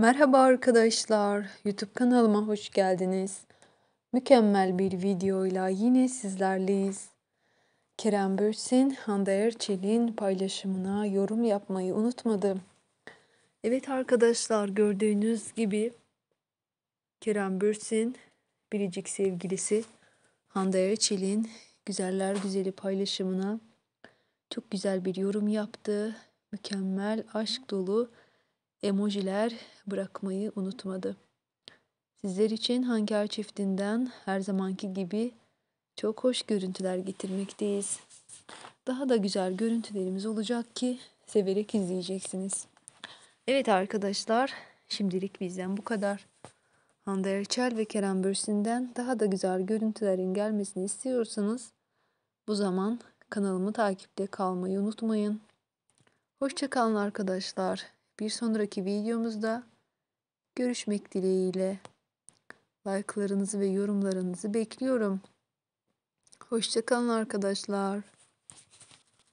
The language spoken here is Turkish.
Merhaba arkadaşlar, YouTube kanalıma hoş geldiniz. Mükemmel bir videoyla yine sizlerleyiz. Kerem Bürsin, Hande Erçel'in paylaşımına yorum yapmayı unutmadım. Evet arkadaşlar gördüğünüz gibi Kerem Bürsin, biricik sevgilisi Hande Erçel'in Güzeller Güzeli paylaşımına çok güzel bir yorum yaptı. Mükemmel, aşk dolu emojiler bırakmayı unutmadı. Sizler için Hanker çiftinden her zamanki gibi çok hoş görüntüler getirmekteyiz. Daha da güzel görüntülerimiz olacak ki severek izleyeceksiniz. Evet arkadaşlar, şimdilik bizden bu kadar. Hande Erçel ve Kerem Bürsin'den daha da güzel görüntülerin gelmesini istiyorsanız bu zaman kanalımı takipte kalmayı unutmayın. Hoşçakalın arkadaşlar. Bir sonraki videomuzda görüşmek dileğiyle. Like'larınızı ve yorumlarınızı bekliyorum. Hoşçakalın arkadaşlar.